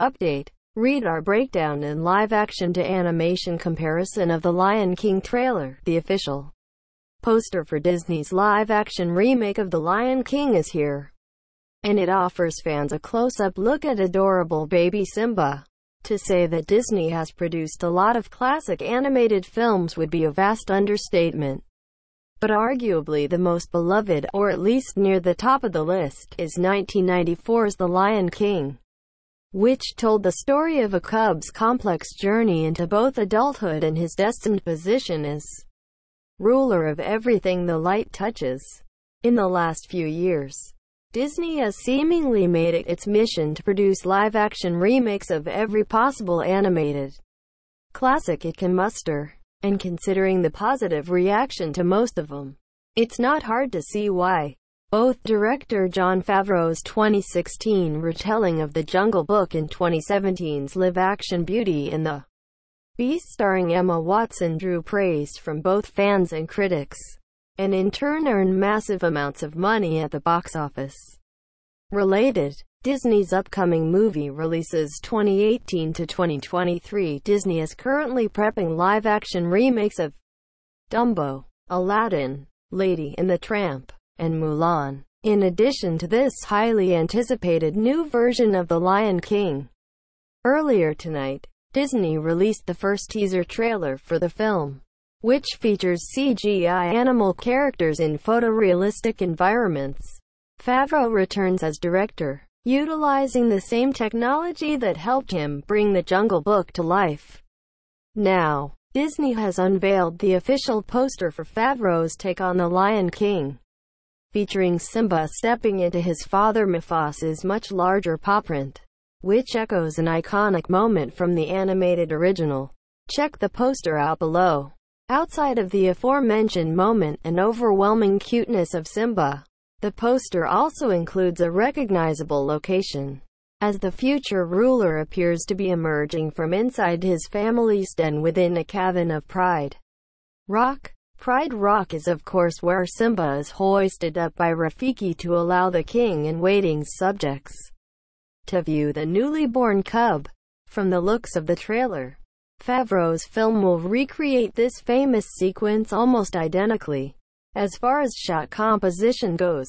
Update. Read our breakdown and live action to animation comparison of the Lion King trailer. The official poster for Disney's live action remake of The Lion King is here. And it offers fans a close up look at adorable baby Simba. To say that Disney has produced a lot of classic animated films would be a vast understatement. But arguably the most beloved, or at least near the top of the list, is 1994's The Lion King which told the story of a Cub's complex journey into both adulthood and his destined position as ruler of everything the light touches. In the last few years, Disney has seemingly made it its mission to produce live-action remakes of every possible animated classic it can muster, and considering the positive reaction to most of them, it's not hard to see why. Both director John Favreau's 2016 retelling of The Jungle Book and 2017's live-action Beauty and the Beast starring Emma Watson drew praise from both fans and critics, and in turn earned massive amounts of money at the box office. Related, Disney's upcoming movie releases 2018 to 2023. Disney is currently prepping live-action remakes of Dumbo, Aladdin, Lady and the Tramp, and Mulan. In addition to this highly anticipated new version of The Lion King, earlier tonight, Disney released the first teaser trailer for the film, which features CGI animal characters in photorealistic environments. Favreau returns as director, utilizing the same technology that helped him bring The Jungle Book to life. Now, Disney has unveiled the official poster for Favreau's take on The Lion King featuring Simba stepping into his father Mufasa's much larger paw print, which echoes an iconic moment from the animated original. Check the poster out below. Outside of the aforementioned moment and overwhelming cuteness of Simba, the poster also includes a recognizable location, as the future ruler appears to be emerging from inside his family's den within a cavern of pride. Rock Pride Rock is of course where Simba is hoisted up by Rafiki to allow the king-in-waiting's subjects to view the newly born cub. From the looks of the trailer, Favreau's film will recreate this famous sequence almost identically, as far as shot composition goes.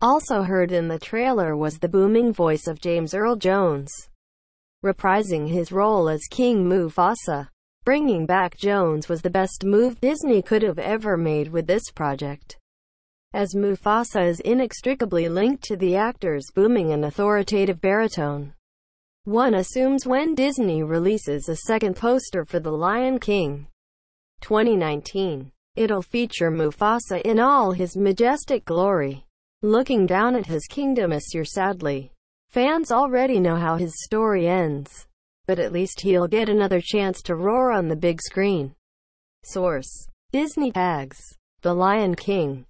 Also heard in the trailer was the booming voice of James Earl Jones, reprising his role as King Mufasa. Bringing back Jones was the best move Disney could have ever made with this project. As Mufasa is inextricably linked to the actor's booming and authoritative baritone, one assumes when Disney releases a second poster for The Lion King 2019, it'll feature Mufasa in all his majestic glory. Looking down at his kingdom as you're sadly, fans already know how his story ends but at least he'll get another chance to roar on the big screen. Source. Disney Tags. The Lion King.